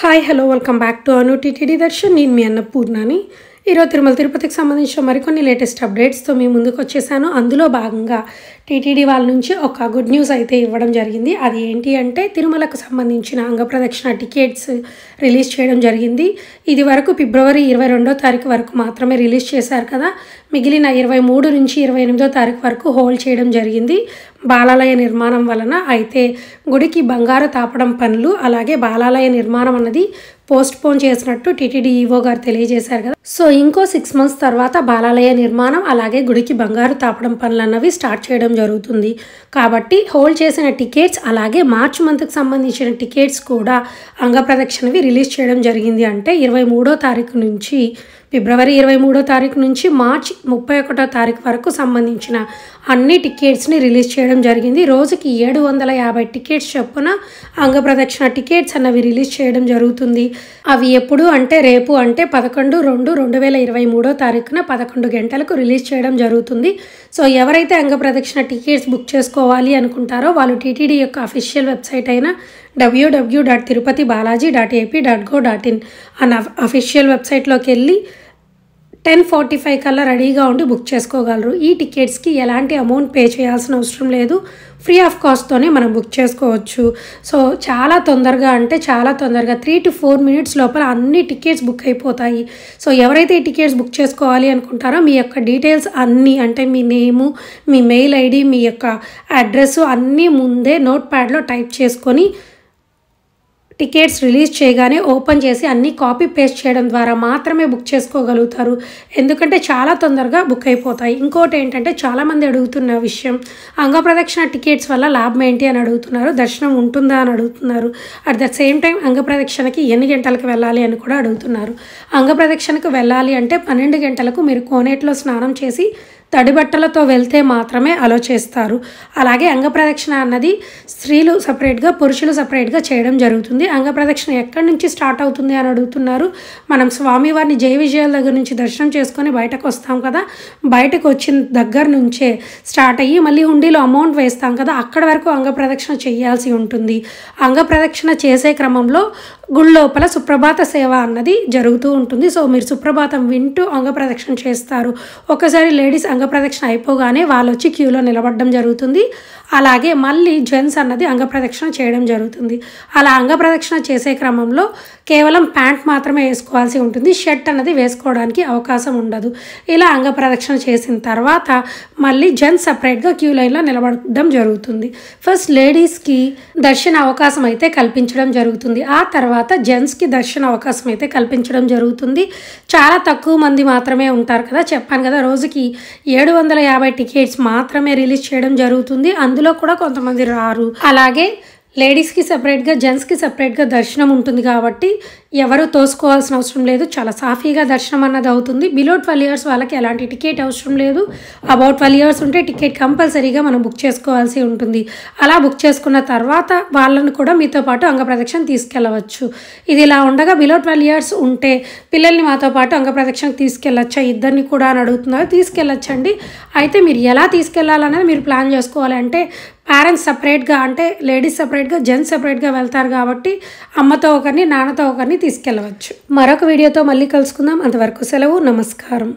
hi hello welcome back to Anu TTD Darshan నేను మీ పూర్ణాని ఈరోజు తిరుమల తిరుపతికి సంబంధించిన మరికొన్ని లేటెస్ట్ అప్డేట్స్తో మీ ముందుకు వచ్చేసాను అందులో భాగంగా టీటీడీ వాళ్ళ నుంచి ఒక గుడ్ న్యూస్ అయితే ఇవ్వడం జరిగింది అది ఏంటి అంటే తిరుమలకు సంబంధించిన అంగప్రదక్షిణ టికెట్స్ రిలీజ్ చేయడం జరిగింది ఇది వరకు ఫిబ్రవరి ఇరవై రెండో తారీఖు వరకు మాత్రమే రిలీజ్ చేశారు కదా మిగిలిన ఇరవై మూడు నుంచి ఇరవై ఎనిమిదో తారీఖు వరకు హోల్డ్ చేయడం జరిగింది బాలాలయ నిర్మాణం వలన అయితే గుడికి బంగారు తాపడం పనులు అలాగే బాలాలయ నిర్మాణం అన్నది పోస్ట్ పోన్ చేసినట్టు టీటీడీ ఈవో గారు తెలియజేశారు కదా సో ఇంకో సిక్స్ మంత్స్ తర్వాత బాలాలయ నిర్మాణం అలాగే గుడికి బంగారు తాపడం పనులు అన్నవి స్టార్ట్ చేయడం జరుగుతుంది కాబట్టి హోల్డ్ చేసిన టికెట్స్ అలాగే మార్చ్ మంత్కి సంబంధించిన టికెట్స్ కూడా అంగప్రదక్షిణవి రిలీజ్ చేయడం జరిగింది అంటే ఇరవై మూడో తారీఖు నుంచి ఫిబ్రవరి ఇరవై మూడో తారీఖు నుంచి మార్చి ముప్పై ఒకటో తారీఖు వరకు సంబంధించిన అన్ని టికెట్స్ని రిలీజ్ చేయడం జరిగింది రోజుకి ఏడు వందల యాభై టికెట్స్ చొప్పున అంగప్రదక్షిణ టికెట్స్ అన్నవి రిలీజ్ చేయడం జరుగుతుంది అవి ఎప్పుడు అంటే రేపు అంటే పదకొండు రెండు రెండు వేల ఇరవై మూడో తారీఖున పదకొండు గంటలకు రిలీజ్ చేయడం జరుగుతుంది సో ఎవరైతే అంగప్రదక్షిణ టికెట్స్ బుక్ చేసుకోవాలి అనుకుంటారో వాళ్ళు టీటీడీ యొక్క అఫీషియల్ వెబ్సైట్ అయిన WWW dot Tirupati Balaji dot AP dot go dot in అన్న అఫీషియల్ వెబ్సైట్లోకి వెళ్ళి టెన్ ఫార్టీ ఫైవ్ కల్లా రెడీగా ఉండి బుక్ చేసుకోగలరు ఈ టికెట్స్కి ఎలాంటి అమౌంట్ పే చేయాల్సిన అవసరం లేదు ఫ్రీ ఆఫ్ కాస్ట్తోనే మనం బుక్ చేసుకోవచ్చు సో చాలా తొందరగా అంటే చాలా తొందరగా త్రీ టు ఫోర్ మినిట్స్ లోపల అన్ని టికెట్స్ బుక్ అయిపోతాయి సో ఎవరైతే టికెట్స్ బుక్ చేసుకోవాలి అనుకుంటారో మీ యొక్క డీటెయిల్స్ అన్నీ అంటే మీ నేము మీ మెయిల్ ఐడి మీ యొక్క అడ్రస్ అన్నీ ముందే నోట్ ప్యాడ్లో టైప్ చేసుకొని టికెట్స్ రిలీజ్ చేయగానే ఓపెన్ చేసి అన్ని కాపీ పేస్ట్ చేయడం ద్వారా మాత్రమే బుక్ చేసుకోగలుగుతారు ఎందుకంటే చాలా తొందరగా బుక్ అయిపోతాయి ఇంకోటి ఏంటంటే చాలామంది అడుగుతున్న విషయం అంగప్రదక్షిణ టికెట్స్ వల్ల లాభం ఏంటి అని అడుగుతున్నారు దర్శనం ఉంటుందా అని అడుగుతున్నారు అట్ ద సేమ్ టైం అంగప్రదక్షిణకి ఎన్ని గంటలకు వెళ్ళాలి అని కూడా అడుగుతున్నారు అంగప్రదక్షిణకు వెళ్ళాలి అంటే పన్నెండు గంటలకు మీరు కోనేట్లో స్నానం చేసి తడిబట్టలతో వెళ్తే మాత్రమే అలో చేస్తారు అలాగే అంగప్రదక్షిణ అన్నది స్త్రీలు సపరేట్గా పురుషులు సపరేట్గా చేయడం జరుగుతుంది అంగప్రదక్షిణ ఎక్కడి నుంచి స్టార్ట్ అవుతుంది అని అడుగుతున్నారు మనం స్వామివారిని జయ విజయాల దగ్గర నుంచి దర్శనం చేసుకొని బయటకు వస్తాం కదా బయటకు వచ్చిన దగ్గర నుంచే స్టార్ట్ అయ్యి మళ్ళీ హుండీలో అమౌంట్ వేస్తాం కదా అక్కడ వరకు అంగప్రదక్షిణ చేయాల్సి ఉంటుంది అంగప్రదక్షిణ చేసే క్రమంలో గుళ్ళోపల సుప్రభాత సేవ అన్నది జరుగుతూ ఉంటుంది సో మీరు సుప్రభాతం వింటూ అంగప్రదక్షిణ చేస్తారు ఒకసారి లేడీస్ అంగప్రదక్షిణ అయిపోగానే వాళ్ళు వచ్చి క్యూలో నిలబడడం జరుగుతుంది అలాగే మళ్ళీ జెంట్స్ అన్నది అంగప్రదక్షిణ చేయడం జరుగుతుంది అలా అంగప్రదక్షిణ చేసే క్రమంలో కేవలం ప్యాంట్ మాత్రమే వేసుకోవాల్సి ఉంటుంది షర్ట్ అన్నది వేసుకోవడానికి అవకాశం ఉండదు ఇలా అంగ ప్రదక్షిణ చేసిన తర్వాత మళ్ళీ జెంట్స్ సపరేట్గా క్యూ లైన్లో నిలబడడం జరుగుతుంది ఫస్ట్ లేడీస్కి దర్శన అవకాశం అయితే కల్పించడం జరుగుతుంది ఆ తర్వాత జెంట్స్కి దర్శన అవకాశం అయితే కల్పించడం జరుగుతుంది చాలా తక్కువ మంది మాత్రమే ఉంటారు కదా చెప్పాను కదా రోజుకి ఏడు వందల యాభై టికెట్స్ మాత్రమే రిలీజ్ చేయడం జరుగుతుంది అందులో కూడా కొంతమంది రారు అలాగే లేడీస్కి సపరేట్గా జెంట్స్కి సపరేట్గా దర్శనం ఉంటుంది కాబట్టి ఎవరు తోసుకోవాల్సిన అవసరం లేదు చాలా సాఫీగా దర్శనం అన్నది అవుతుంది బిలో ట్వెల్వ్ ఇయర్స్ వాళ్ళకి ఎలాంటి టికెట్ అవసరం లేదు అబౌట్ ట్వెల్వ్ ఇయర్స్ ఉంటే టికెట్ కంపల్సరీగా మనం బుక్ చేసుకోవాల్సి ఉంటుంది అలా బుక్ చేసుకున్న తర్వాత వాళ్ళను కూడా మీతో పాటు అంగప్రదక్షిణ తీసుకెళ్ళవచ్చు ఇది ఇలా ఉండగా బిలో ట్వెల్వ్ ఇయర్స్ ఉంటే పిల్లల్ని మాతో పాటు అంగప్రదక్షిణ తీసుకెళ్ళొచ్చా ఇద్దరిని కూడా అని అడుగుతున్నారు తీసుకెళ్ళచ్చండి అయితే మీరు ఎలా తీసుకెళ్లాలనేది మీరు ప్లాన్ చేసుకోవాలంటే పేరెంట్స్ సపరేట్గా అంటే లేడీస్ సపరేట్గా జెంట్స్ సపరేట్గా వెళ్తారు కాబట్టి అమ్మతో ఒకరిని నాన్నతో ఒకరిని తీసుకెళ్ళవచ్చు మరొక వీడియోతో మళ్ళీ కలుసుకుందాం అంతవరకు సెలవు నమస్కారం